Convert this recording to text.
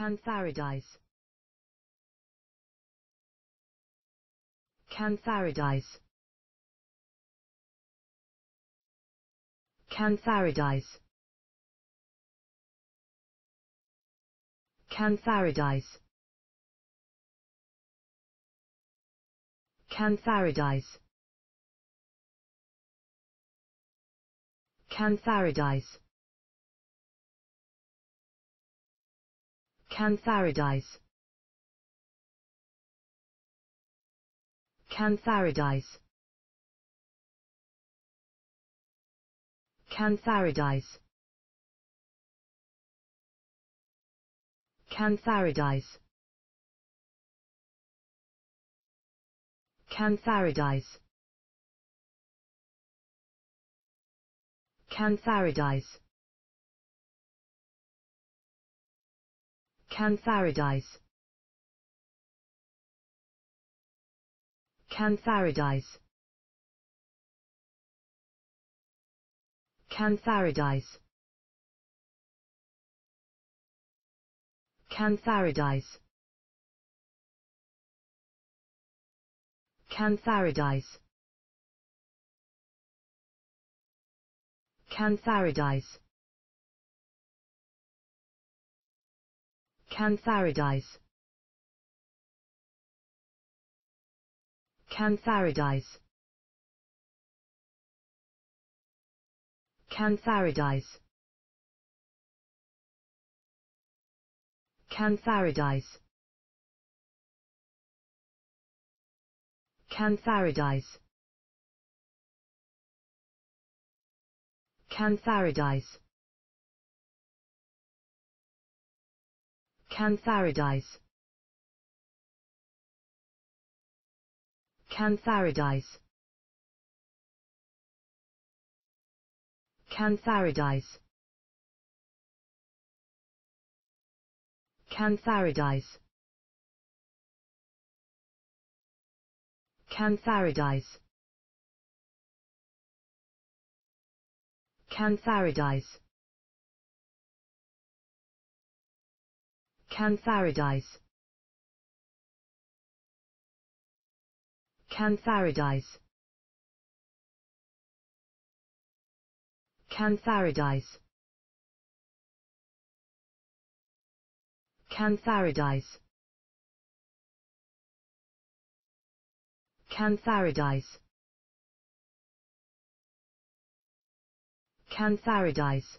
Cantharidize. Cantharidize. Cantharidize. Cantharidize. Cantharidize. Cantharidize. Cantharidize. Cantharidize. Cantharidize. Cantharidize. Cantharidize. Cantharidize. Cantharidize. Cantharidize. Cantharidize. Cantharidize. Cantharidize. Cantharidize. Cantharidize. Cantharidize. Cantharidize. Cantharidize. Cantharidize. Cantharidize. Cantharidize. Cantharidize. Cantharidize. Cantharidize. Cantharidize. Cantharidize. Cantharidize. Cantharidize. Cantharidize. Cantharidize. Cantharidize. Cantharidize.